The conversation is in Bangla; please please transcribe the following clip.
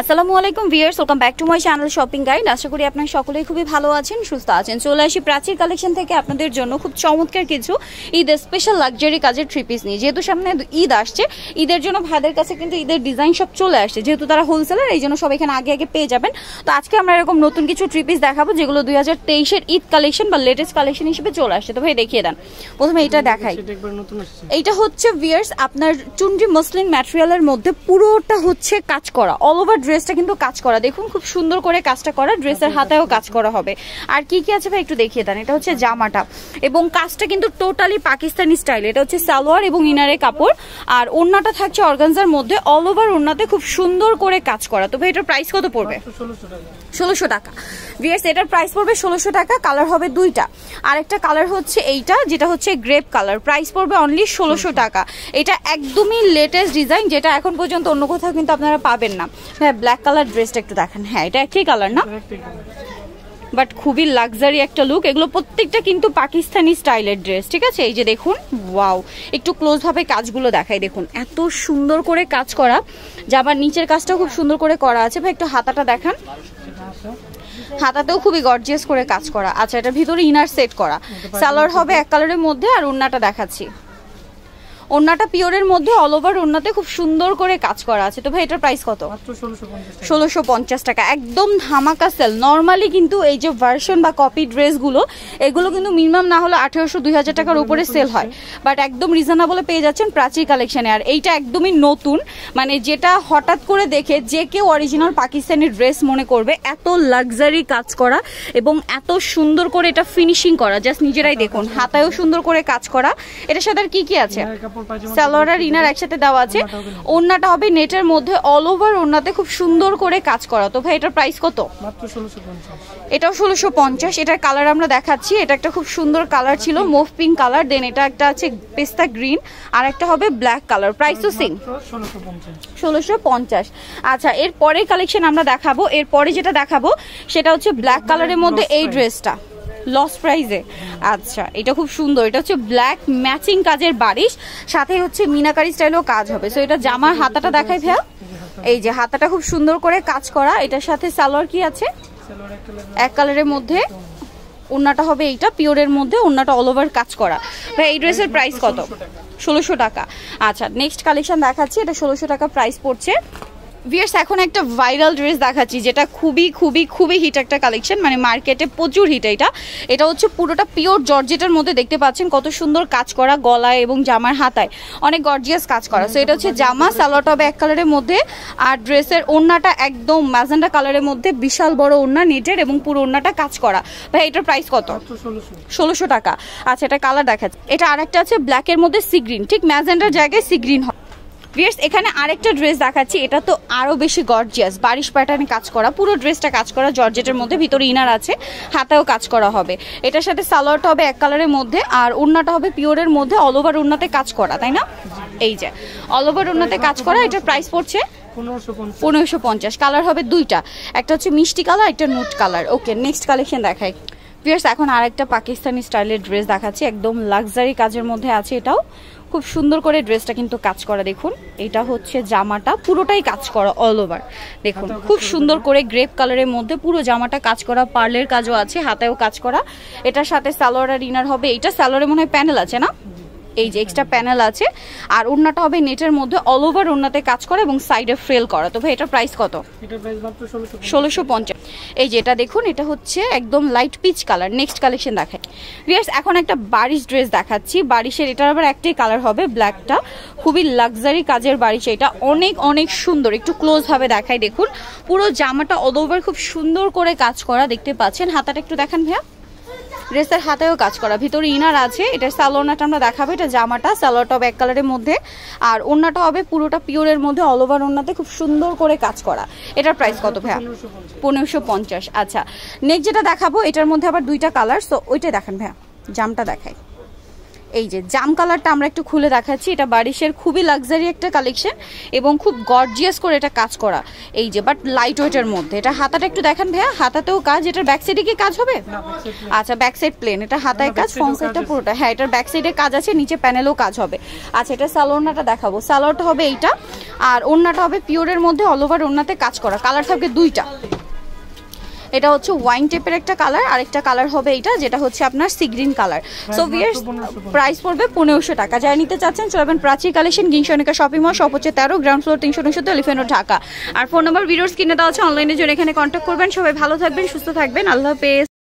আসসালামু আলাইকুম viewers welcome back to my channel shopping guide আশা করি আপনার সকলেই খুবই ভালো আছেন সুস্থ আছেন চলে আসি প্রাচীর কালেকশন থেকে আপনাদের জন্য খুব চমৎকার কিছু ঈদের স্পেশাল লাক্সারি কাজের থ্রি পিস নিয়ে যেহেতু সামনে ঈদ আসছে ঈদের জন্য ভাইদের কাছে কিন্তু ঈদের ডিজাইন সব চলে আসছে যেহেতু তারা হোলসেলার এই জন্য সব এখানে আগে আগে পেয়ে যাবেন তো আজকে আমরা এরকম নতুন কিছু থ্রি পিস দেখাবো যেগুলো দুই হাজার তেইশের ঈদ কালেকশন বা লেটেস্ট কালেকশন হিসেবে চলে আসছে তো ভাই দেখিয়ে দেন প্রথমে এটা দেখাই এইটা হচ্ছে ভিয়ার্স আপনার চুন্ডি মসলিন ম্যাটেরিয়ালের মধ্যে পুরোটা হচ্ছে কাজ করা অল ওভার ড্রেসটা কিন্তু কাজ করা দেখুন খুব সুন্দর করে কাজটা করা ড্রেসের হাতেও কাজ করা হবে আর কি কি আছে ভাই একটু দেখিয়ে দেন এটা হচ্ছে জামাটা এবং কাজটা কিন্তু টোটালি পাকিস্তানি স্টাইল এটা হচ্ছে সালোয়ার এবং ইনারে কাপড় আর ওড়নাটা থাকছে অর্গানজার মধ্যে অল ওভার ওড়নাতে খুব সুন্দর করে কাজ করা তো ভাই এটার প্রাইস কত পড়বে ষোলোশো টাকা ভিএস এটার প্রাইস পড়বে ষোলোশো টাকা কালার হবে দুইটা আরেকটা কালার হচ্ছে এইটা যেটা হচ্ছে গ্রেপ কালার প্রাইস পড়বে অনলি ষোলোশো টাকা এটা একদমই লেটেস্ট ডিজাইন যেটা এখন পর্যন্ত অন্য কোথাও কিন্তু আপনারা পাবেন না হ্যাঁ ব্ল্যাক কালার ড্রেসটা একটু দেখেন হ্যাঁ এটা একই কালার না বাট খুবই লাক্সারি একটা লুক এগুলো প্রত্যেকটা কিন্তু পাকিস্তানি স্টাইলের ড্রেস ঠিক আছে এই যে দেখুন ওয়াও একটু ক্লোজভাবে কাজগুলো দেখাই দেখুন এত সুন্দর করে কাজ করা আবার নিচের কাজটাও খুব সুন্দর করে করা আছে ভাই একটু হাতাটা দেখান হাতাতেও খুবই গর্জিয়াস করে কাজ করা আচ্ছা এটা ভিতরে ইনার সেট করা সালোয়ার হ্যাঁ, হবে এক কালারের মধ্যে আর উন্নাটা দেখাচ্ছি ওন্নাটা পিওরের মধ্যে অল ওভার ওন্নাতে খুব সুন্দর করে কাজ করা আছে তো ভাই এটার প্রাইস কত ষোলোশো পঞ্চাশ টাকা একদম ধামাকা সেল নর্মালি কিন্তু এই যে ভার্সন বা কপি ড্রেসগুলো এগুলো কিন্তু মিনিমাম না হলে আঠেরোশো দুই হাজার টাকার উপরে সেল হয় বাট একদম রিজনেবলে পেয়ে যাচ্ছেন প্রাচীর কালেকশানে আর এইটা একদমই নতুন মানে যেটা হঠাৎ করে দেখে যে কেউ অরিজিনাল পাকিস্তানি ড্রেস মনে করবে এত লাক্সারি কাজ করা এবং এত সুন্দর করে এটা ফিনিশিং করা জাস্ট নিজেরাই দেখুন হাতায়ও সুন্দর করে কাজ করা এটার সাথে আর কি কি আছে সালোয়ার আর ইনার একসাথে দেওয়া আছে ওড়নাটা হবে নেটের মধ্যে অল ওভার ওড়নাতে খুব সুন্দর করে কাজ করা তো ভাই এটার প্রাইস কত এটাও ষোলোশো পঞ্চাশ এটার কালার আমরা দেখাচ্ছি এটা একটা খুব সুন্দর কালার ছিল মুভ পিঙ্ক কালার দেন এটা একটা আছে পেস্তা গ্রিন আর একটা হবে ব্ল্যাক কালার প্রাইস তো সেম ষোলোশো পঞ্চাশ আচ্ছা এর এরপরে কালেকশন আমরা দেখাবো এরপরে যেটা দেখাবো সেটা হচ্ছে ব্ল্যাক কালারের মধ্যে এই ড্রেসটা লস প্রাইজে আচ্ছা এটা খুব সুন্দর এটা হচ্ছে ব্ল্যাক ম্যাচিং কাজের বারিশ সাথে হচ্ছে মিনাকারি স্টাইলও কাজ হবে সো এটা জামার হাতাটা দেখাই ভ্যা এই যে হাতাটা খুব সুন্দর করে কাজ করা এটার সাথে সালোয়ার কি আছে এক কালারের মধ্যে ওড়নাটা হবে এইটা পিওরের মধ্যে ওড়নাটা অল ওভার কাজ করা ভাই এই ড্রেসের প্রাইস কত ষোলোশো টাকা আচ্ছা নেক্সট কালেকশন দেখাচ্ছি এটা ষোলোশো টাকা প্রাইস পড়ছে ভিয়ার্স এখন একটা ভাইরাল ড্রেস দেখাচ্ছি যেটা খুবই খুবই খুবই হিট একটা কালেকশন মানে মার্কেটে প্রচুর হিট এটা এটা হচ্ছে পুরোটা পিওর জর্জেটের মধ্যে দেখতে পাচ্ছেন কত সুন্দর কাজ করা গলায় এবং জামার হাতায় অনেক গর্জিয়াস কাজ করা সো এটা হচ্ছে জামা সালোয়ার হবে এক কালারের মধ্যে আর ড্রেসের ওড়নাটা একদম ম্যাজেন্ডা কালারের মধ্যে বিশাল বড় ওড়না নেটের এবং পুরো ওড়নাটা কাজ করা ভাই এটার প্রাইস কত ষোলোশো টাকা আচ্ছা এটা কালার দেখাচ্ছে এটা আর একটা আছে ব্ল্যাকের মধ্যে সিগ্রিন ঠিক ম্যাজেন্ডার জায়গায় সিগ্রিন হয় ভিয়ার্স এখানে আরেকটা ড্রেস দেখাচ্ছি এটা তো আরও বেশি গর্জিয়াস বারিশ প্যাটার্নে কাজ করা পুরো ড্রেসটা কাজ করা জর্জেটের মধ্যে ভিতরে ইনার আছে হাতেও কাজ করা হবে এটার সাথে সালোয়ারটা হবে এক কালারের মধ্যে আর ওড়নাটা হবে পিওরের মধ্যে অল ওভার উন্নাতে কাজ করা তাই না এই যে অল ওভার উন্নাতে কাজ করা এটার প্রাইস পড়ছে পনেরোশো পঞ্চাশ কালার হবে দুইটা একটা হচ্ছে মিষ্টি কালার একটা nude colour okay next collection দেখাই পিয়ার্স এখন আরেকটা পাকিস্তানি স্টাইলের ড্রেস দেখাচ্ছি একদম লাক্সারি কাজের মধ্যে আছে এটাও খুব সুন্দর করে ড্রেসটা কিন্তু কাজ করা দেখুন এটা হচ্ছে জামাটা পুরোটাই কাজ করা অল ওভার দেখুন খুব সুন্দর করে গ্রেপ কালারের মধ্যে পুরো জামাটা কাজ করা পার্লের কাজও আছে হাতেও কাজ করা এটার সাথে স্যালোয়ার আর ইনার হবে এটা স্যালোয়ারে মনে হয় প্যানেল আছে না এই যে এক্সট্রা প্যানেল আছে আর ওড়নাটা হবে নেটের মধ্যে অল ওভার ওড়নাতে কাজ করা এবং সাইডে ফ্রেল করা তো ভাই এটার প্রাইস কত ষোলোশো পঞ্চাশ এই যে এটা দেখুন এটা হচ্ছে একদম light peach colour next collection দেখায় রিয়াস এখন একটা বারিশ ড্রেস দেখাচ্ছি বারিশের এটার আবার একটাই কালার হবে ব্ল্যাকটা খুবই লাক্সারি কাজের বারিশ এটা অনেক অনেক সুন্দর একটু ক্লোজভাবে দেখায় দেখুন পুরো জামাটা অল ওভার খুব সুন্দর করে কাজ করা দেখতে পাচ্ছেন হাতাটা একটু দেখান ভাইয়া ড্রেসের হাতেও কাজ করা ভিতরে ইনার আছে এটার স্যালোনাটা আমরা দেখাবো এটা জামাটা সালোয়ারটা ব্যাক এক কালারের মধ্যে আর ওনাটা হবে পুরোটা পিওরের মধ্যে অল ওভার ওনাতে খুব সুন্দর করে কাজ করা এটার প্রাইস কত ভাই পনেরোশো পঞ্চাশ আচ্ছা নেক্সট যেটা দেখাবো এটার মধ্যে আবার দুইটা কালার সো ওইটাই দেখান ভাইয়া জামটা দেখায় এই যে জাম কালারটা আমরা একটু খুলে দেখাচ্ছি এটা বারিশের খুবই লাক্সারি একটা কালেকশন এবং খুব গর্জিয়াস করে এটা কাজ করা এই যে বাট লাইট ওয়েটের মধ্যে এটা হাতাটা একটু দেখান ভাইয়া হাতাতেও কাজ এটার ব্যাক সাইডে কি কাজ হবে আচ্ছা ব্যাক সাইড প্লেন এটা হাতায় কাজ ফ্রন্টসাইডটা পুরোটা হ্যাঁ এটার ব্যাক সাইডে কাজ আছে নিচে প্যানেলও কাজ হবে আচ্ছা এটা স্যালোনাটা দেখাবো স্যালোটা হবে এইটা আর ওড়নাটা হবে পিওরের মধ্যে অল ওভার ওড়নাতে কাজ করা কালার থাকবে দুইটা এটা হচ্ছে ওয়াইন টেপের একটা কালার আরেকটা কালার হবে এটা যেটা হচ্ছে আপনার sea green colour so viewers price পড়বে পনেরোশো টাকা যারা নিতে চাচ্ছেন চলবেন প্রাচীর কালেকশন গিংশনিকা শপিং মল সব হচ্ছে তেরো গ্রাউন্ড ফ্লোর তিনশো উনসত্তর ও ঢাকা আর ফোন নম্বর ভিডিওর কিনে দেওয়া আছে অনলাইনে জন্য এখানে কন্ট্যাক্ট করবেন সবাই ভালো থাকবেন সুস্থ থাকবেন আল্লাহ হাফেজ